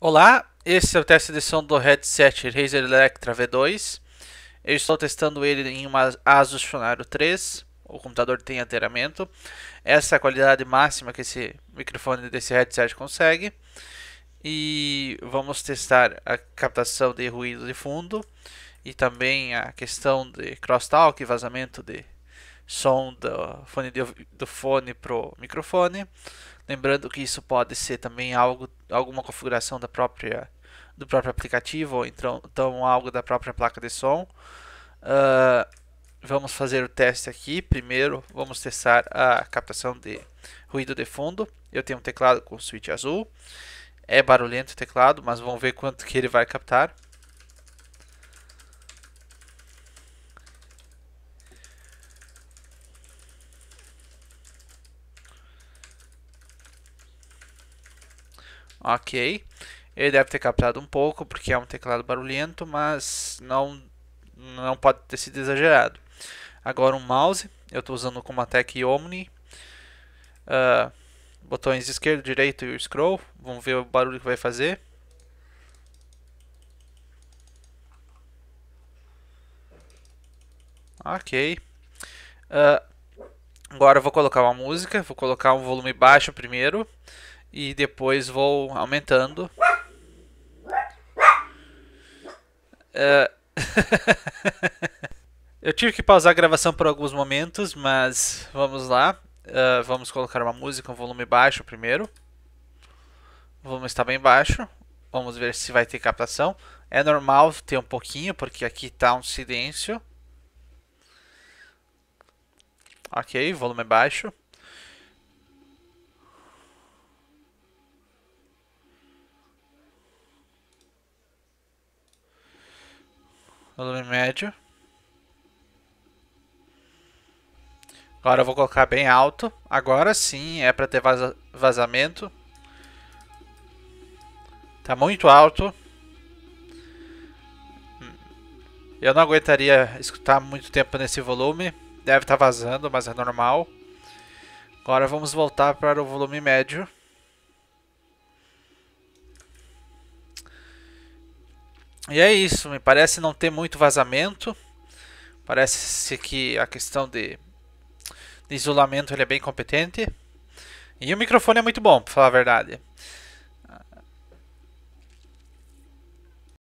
Olá, esse é o teste de som do headset Razer Electra V2. Eu estou testando ele em uma Asus Funaro 3. O computador tem aterramento. Essa é a qualidade máxima que esse microfone desse headset consegue. E vamos testar a captação de ruído de fundo e também a questão de crosstalk, vazamento de som do fone, de, do fone pro microfone. Lembrando que isso pode ser também algo alguma configuração da própria do próprio aplicativo ou então, então algo da própria placa de som. Uh, vamos fazer o teste aqui. Primeiro, vamos testar a captação de ruído de fundo. Eu tenho um teclado com switch azul. É barulhento o teclado, mas vamos ver quanto que ele vai captar. Ok. Ele deve ter captado um pouco, porque é um teclado barulhento, mas não, não pode ter sido exagerado. Agora um mouse, eu estou usando com uma Tech Omni. Uh, botões esquerdo, direito e o scroll. Vamos ver o barulho que vai fazer. Ok. Uh, agora eu vou colocar uma música, vou colocar um volume baixo primeiro e depois vou aumentando. É. Eu tive que pausar a gravação por alguns momentos, mas vamos lá. Uh, vamos colocar uma música, um volume baixo primeiro. O volume está bem baixo. Vamos ver se vai ter captação. É normal ter um pouquinho, porque aqui está um silêncio. Ok, volume baixo. Volume médio. Agora eu vou colocar bem alto. Agora sim é para ter vaza vazamento. Tá muito alto. Hum. Eu não aguentaria escutar muito tempo nesse volume. Deve estar tá vazando, mas é normal. Agora vamos voltar para o volume médio. E é isso, me parece não ter muito vazamento. Parece que a questão de, de isolamento ele é bem competente. E o microfone é muito bom, para falar a verdade.